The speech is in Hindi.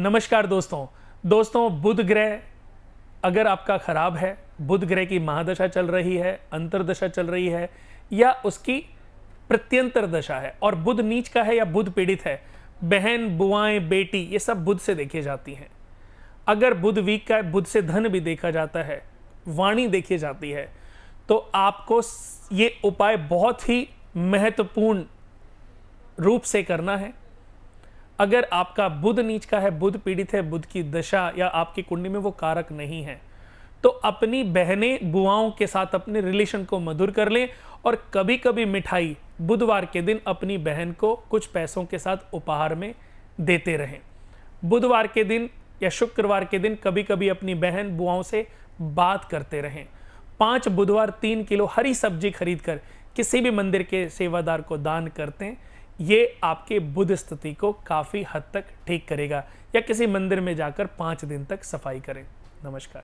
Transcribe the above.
नमस्कार दोस्तों दोस्तों बुध ग्रह अगर आपका खराब है बुध ग्रह की महादशा चल रही है अंतरदशा चल रही है या उसकी प्रत्यंतर दशा है और बुध नीच का है या बुध पीड़ित है बहन बुआएं बेटी ये सब बुध से देखी जाती हैं अगर बुध वीक का है बुध से धन भी देखा जाता है वाणी देखी जाती है तो आपको ये उपाय बहुत ही महत्वपूर्ण रूप से करना है अगर आपका बुध नीच का है बुध पीड़ित है बुध की दशा या आपकी कुंडली में वो कारक नहीं है तो अपनी बहनें बुआओं के साथ अपने रिलेशन को मधुर कर लें और कभी कभी मिठाई बुधवार के दिन अपनी बहन को कुछ पैसों के साथ उपहार में देते रहें बुधवार के दिन या शुक्रवार के दिन कभी कभी अपनी बहन बुआओं से बात करते रहें पाँच बुधवार तीन किलो हरी सब्जी खरीद कर किसी भी मंदिर के सेवादार को दान करते हैं ये आपके बुद्ध स्थिति को काफ़ी हद तक ठीक करेगा या किसी मंदिर में जाकर पांच दिन तक सफाई करें नमस्कार